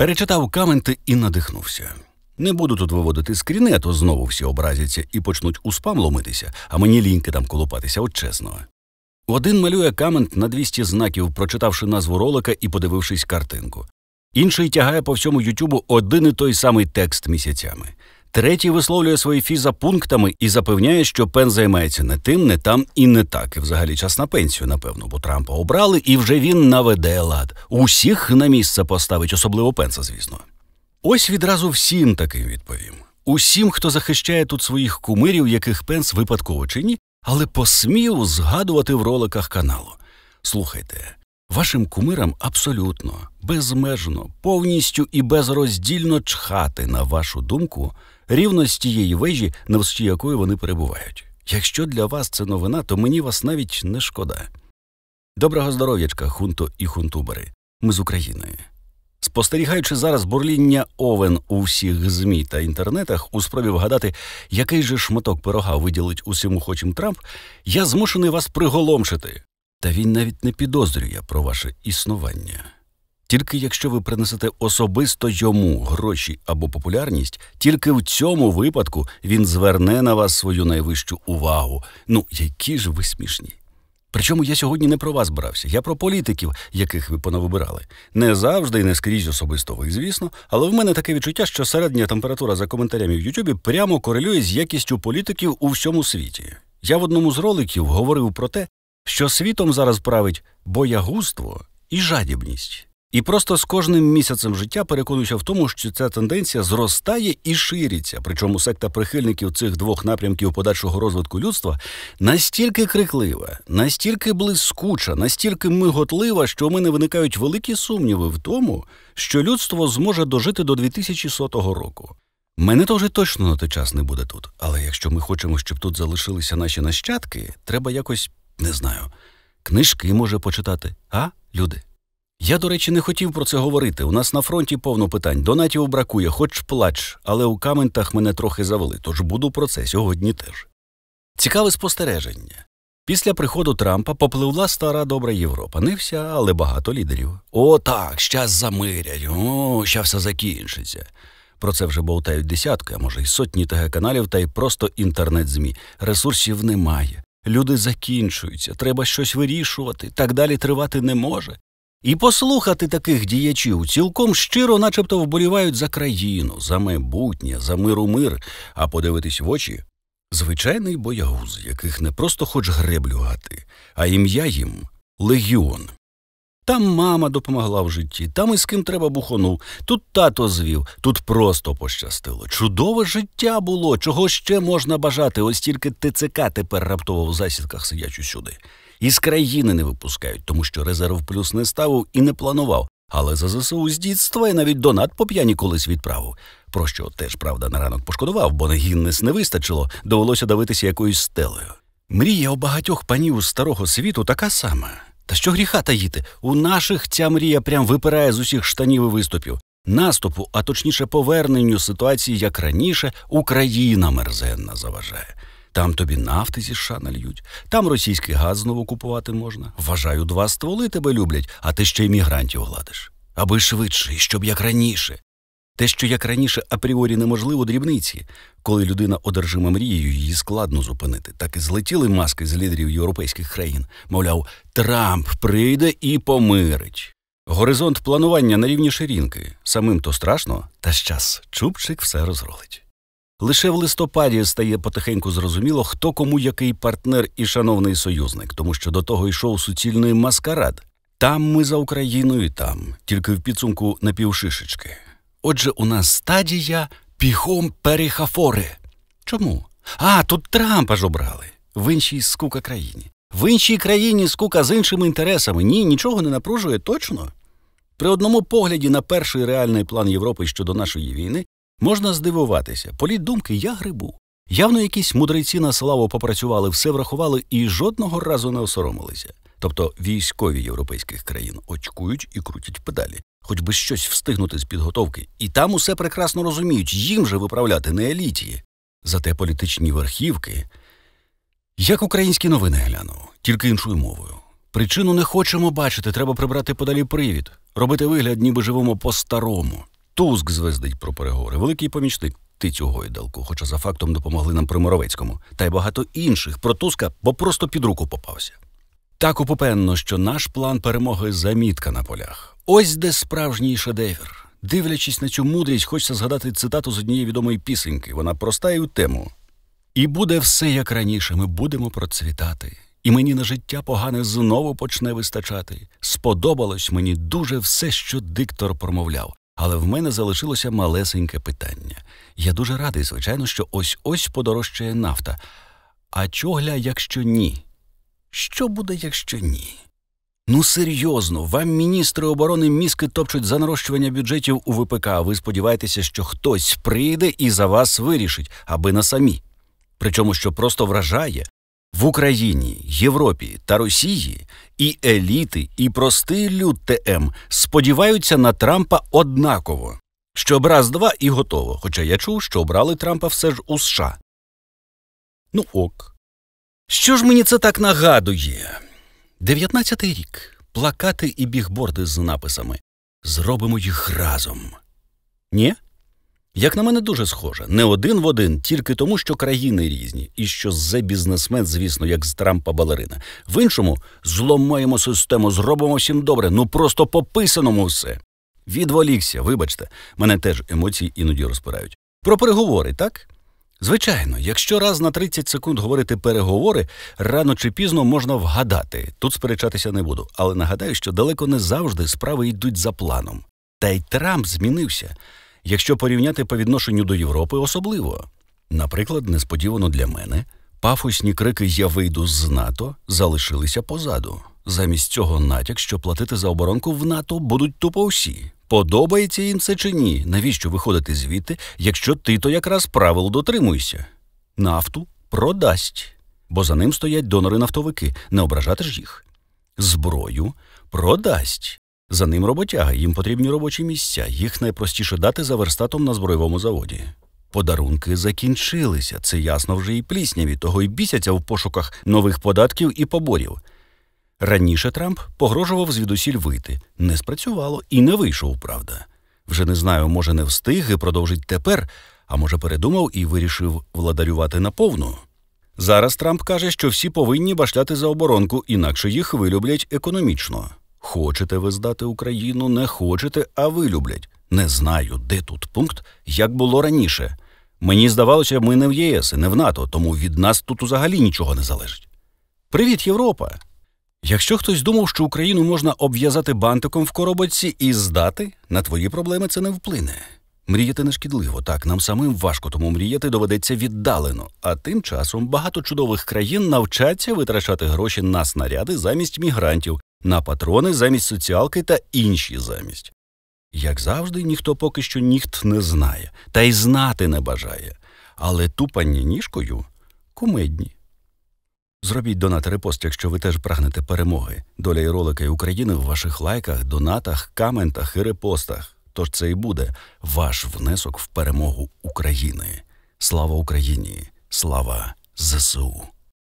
Перечитав каменти і надихнувся. Не буду тут виводити скріни, а то знову всі образяться і почнуть у спам ломитися, а мені ліньки там колопатися от чесно. Один малює камент на 200 знаків, прочитавши назву ролика і подивившись картинку. Інший тягає по всьому Ютубу один і той самий текст місяцями. Третій висловлює свої фі за пунктами і запевняє, що Пен займається не тим, не там і не так. І взагалі час на пенсію, напевно, бо Трампа обрали, і вже він наведе лад. Усіх на місце поставить, особливо Пенса, звісно. Ось відразу всім таким відповім: усім, хто захищає тут своїх кумирів, яких Пенс випадково чи ні, але посмів згадувати в роликах каналу. Слухайте. Вашим кумирам абсолютно, безмежно, повністю і безроздільно чхати на вашу думку рівно з тієї вежі, на висоті якої вони перебувають. Якщо для вас це новина, то мені вас навіть не шкода. Доброго здоров'ячка, хунто і хунтубери. Ми з України. Спостерігаючи зараз бурління овен у всіх змі та інтернетах у спробі вгадати, який же шматок пирога виділить усім охочим Трамп, я змушений вас приголомшити. Та він навіть не підозрює про ваше існування. Тільки якщо ви принесете особисто йому гроші або популярність, тільки в цьому випадку він зверне на вас свою найвищу увагу. Ну які ж ви смішні. Причому я сьогодні не про вас брався, я про політиків, яких ви понавибирали. Не завжди і не скрізь особисто ви, звісно, але в мене таке відчуття, що середня температура за коментарями в Ютубі прямо корелює з якістю політиків у всьому світі. Я в одному з роликів говорив про те, що світом зараз править боягузтво і жадібність. І просто з кожним місяцем життя переконуюся в тому, що ця тенденція зростає і шириться. Причому секта прихильників цих двох напрямків подальшого розвитку людства настільки криклива, настільки блискуча, настільки миготлива, що у мене виникають великі сумніви в тому, що людство зможе дожити до 2100 року. Мене то вже точно на той час не буде тут. Але якщо ми хочемо, щоб тут залишилися наші нащадки, треба якось не знаю, книжки може почитати, а люди. Я, до речі, не хотів про це говорити. У нас на фронті повно питань. Донатів бракує, хоч плач, але у каментах мене трохи завели, тож буду про це сьогодні теж. Цікаве спостереження. Після приходу Трампа попливла стара добра Європа. Не вся, але багато лідерів. О, так, щас замирять, о, ща все закінчиться. Про це вже болтають десятки, а може й сотні тг каналів та й просто інтернет-змі. Ресурсів немає. Люди закінчуються, треба щось вирішувати, так далі тривати не може. І послухати таких діячів цілком щиро, начебто вболівають за країну, за майбутнє, за миру мир, а подивитись в очі звичайний боягуз, яких не просто хоч греблювати, а ім'я їм легіон. Там мама допомогла в житті, там і з ким треба бухону, тут тато звів, тут просто пощастило. Чудове життя було, чого ще можна бажати, ось тільки ТЦК тепер раптово в засідках сидячи сюди. Із країни не випускають, тому що резерв плюс не ставив і не планував. Але за ЗСУ з дітства і навіть донат по п'яні колись відправив. Про що теж правда на ранок пошкодував, бо на гіннес не вистачило, довелося давитися якоюсь стелею. Мрія у багатьох панів старого світу така сама. Та що гріха таїти, у наших ця мрія прям випирає з усіх штанів і виступів. Наступу, а точніше поверненню ситуації як раніше, Україна мерзенна заважає. Там тобі нафти зі США нальють, там російський газ знову купувати можна. Вважаю, два стволи тебе люблять, а ти ще й мігрантів гладиш. Аби швидше, щоб як раніше. Те, що як раніше апріорі неможливо дрібниці, коли людина одержима мрією, її складно зупинити. Так і злетіли маски з лідерів європейських країн. Мовляв, Трамп прийде і помирить. Горизонт планування на рівні ширинки. Самим то страшно, та з час Чубчик все розролить. Лише в листопаді стає потихеньку зрозуміло, хто кому який партнер і шановний союзник, тому що до того йшов суцільний маскарад. Там ми за Україною, там, тільки в підсумку напівшишечки. Отже, у нас стадія піхом перехафори. Чому? А тут Трампа ж обрали в іншій скука країні. В іншій країні скука з іншими інтересами. Ні, нічого не напружує точно. При одному погляді на перший реальний план Європи щодо нашої війни Можна здивуватися, політ думки я грибу. Явно якісь мудреці на славу попрацювали, все врахували і жодного разу не осоромилися. Тобто військові європейських країн очкують і крутять педалі, хоч би щось встигнути з підготовки, і там усе прекрасно розуміють, їм же виправляти не елітії. Зате політичні верхівки. Як українські новини глянув, тільки іншою мовою. Причину не хочемо бачити, треба прибрати подалі привід, робити вигляд, ніби живемо по-старому. Туск звездить про переговори. Великий помічник Тицю Гойдалку, хоча за фактом допомогли нам при Моровецькому, та й багато інших про Туска, бо просто під руку попався. Так упевнено, що наш план перемоги замітка на полях. Ось де справжній шедевр. Дивлячись на цю мудрість, хочеться згадати цитату з однієї відомої пісеньки. Вона проста і у тему. І буде все як раніше, ми будемо процвітати, і мені на життя погане знову почне вистачати. Сподобалось мені дуже все, що диктор промовляв. Але в мене залишилося малесеньке питання. Я дуже радий, звичайно, що ось ось подорожчає нафта. А чогля, якщо ні? Що буде, якщо ні? Ну серйозно, вам міністри оборони мізки топчуть за нарощування бюджетів у ВПК. а Ви сподіваєтеся, що хтось прийде і за вас вирішить, аби на самі. Причому, що просто вражає, в Україні, Європі та Росії і еліти, і простий люд ТМ сподіваються на Трампа однаково. Щоб раз два і готово. Хоча я чув, що обрали Трампа все ж у США. Ну ок. Що ж мені це так нагадує? 19-й рік плакати і бігборди з написами Зробимо їх разом. Нє? Як на мене, дуже схоже, не один в один, тільки тому, що країни різні, і що за бізнесмен, звісно, як з Трампа балерина. В іншому зломаємо систему, зробимо всім добре, ну просто пописаному все. Відволікся, вибачте, мене теж емоції іноді розпирають. Про переговори, так? Звичайно, якщо раз на 30 секунд говорити переговори, рано чи пізно можна вгадати. Тут сперечатися не буду, але нагадаю, що далеко не завжди справи йдуть за планом. Та й Трамп змінився якщо порівняти по відношенню до Європи особливо. Наприклад, несподівано для мене пафосні крики Я вийду з НАТО залишилися позаду. Замість цього натяк, що платити за оборонку в НАТО будуть тупо усі. Подобається їм це чи ні? Навіщо виходити звідти, якщо ти то якраз правил дотримуєшся? Нафту продасть, бо за ним стоять донори-нафтовики, не ображати ж їх. Зброю продасть, за ним роботяга, їм потрібні робочі місця, їх найпростіше дати за верстатом на збройовому заводі. Подарунки закінчилися, це ясно вже і плісняві, того й бісяться в пошуках нових податків і поборів. Раніше Трамп погрожував звідусіль вийти, не спрацювало і не вийшов, правда. Вже не знаю, може, не встиг і продовжить тепер, а може, передумав і вирішив владарювати наповну. Зараз Трамп каже, що всі повинні башляти за оборонку, інакше їх вилюблять економічно. Хочете ви здати Україну, не хочете, а ви люблять. Не знаю, де тут пункт, як було раніше. Мені здавалося, ми не в ЄС не в НАТО, тому від нас тут взагалі нічого не залежить. Привіт, Європа! Якщо хтось думав, що Україну можна обв'язати бантиком в коробочці і здати, на твої проблеми це не вплине. Мріяти не шкідливо, так нам самим важко, тому мріяти доведеться віддалено. А тим часом багато чудових країн навчаться витрачати гроші на снаряди замість мігрантів, на патрони замість соціалки та інші замість. Як завжди, ніхто поки що ніхт не знає, та й знати не бажає, але тупані ніжкою кумедні. Зробіть донат репост, якщо ви теж прагнете перемоги. Доля і ролики України в ваших лайках, донатах, каментах і репостах. Тож це і буде ваш внесок в перемогу України. Слава Україні! Слава ЗСУ!